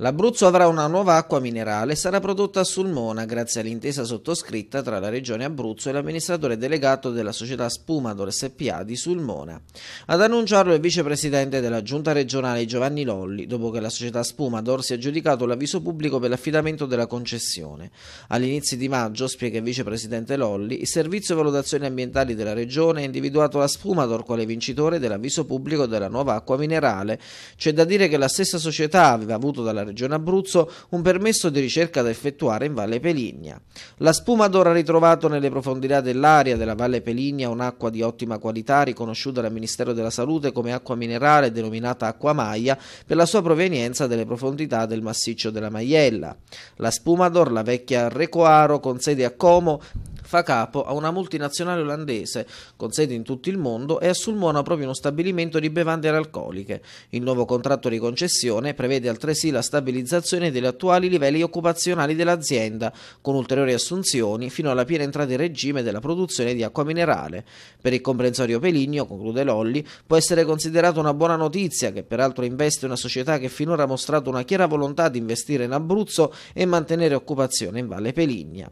L'Abruzzo avrà una nuova acqua minerale e sarà prodotta a Sulmona grazie all'intesa sottoscritta tra la Regione Abruzzo e l'amministratore delegato della società Spumador SPA di Sulmona. Ad annunciarlo il vicepresidente della Giunta regionale Giovanni Lolli, dopo che la società Spumador si è aggiudicato l'avviso pubblico per l'affidamento della concessione. All'inizio di maggio, spiega il vicepresidente Lolli, il Servizio Valutazioni Ambientali della Regione ha individuato la Spumador quale vincitore dell'avviso pubblico della nuova acqua minerale. C'è da dire che la stessa società aveva avuto dalla Regione Abruzzo un permesso di ricerca da effettuare in Valle Peligna. La spuma d'oro ha ritrovato nelle profondità dell'aria della Valle Peligna un'acqua di ottima qualità riconosciuta dal Ministero della Salute come acqua minerale denominata acqua maglia per la sua provenienza dalle profondità del massiccio della Maiella. La spuma d'oro, la vecchia Recoaro con sede a Como, fa capo a una multinazionale olandese con sede in tutto il mondo e a Sulmona proprio uno stabilimento di bevande alcoliche. Il nuovo contratto di concessione prevede altresì la stabilizzazione degli attuali livelli occupazionali dell'azienda, con ulteriori assunzioni fino alla piena entrata in regime della produzione di acqua minerale. Per il comprensorio Peligno, conclude Lolli, può essere considerata una buona notizia che peraltro investe una società che finora ha mostrato una chiara volontà di investire in Abruzzo e mantenere occupazione in Valle Peligna.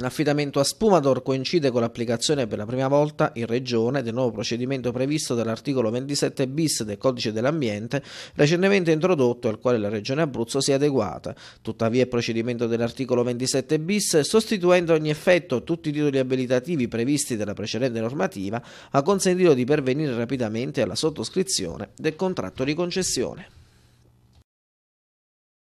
L'affidamento a Spumador coincide con l'applicazione per la prima volta in Regione del nuovo procedimento previsto dall'articolo 27 bis del Codice dell'Ambiente, recentemente introdotto al quale la Regione Abruzzo si è adeguata. Tuttavia il procedimento dell'articolo 27 bis, sostituendo ogni effetto tutti i titoli abilitativi previsti dalla precedente normativa, ha consentito di pervenire rapidamente alla sottoscrizione del contratto di concessione.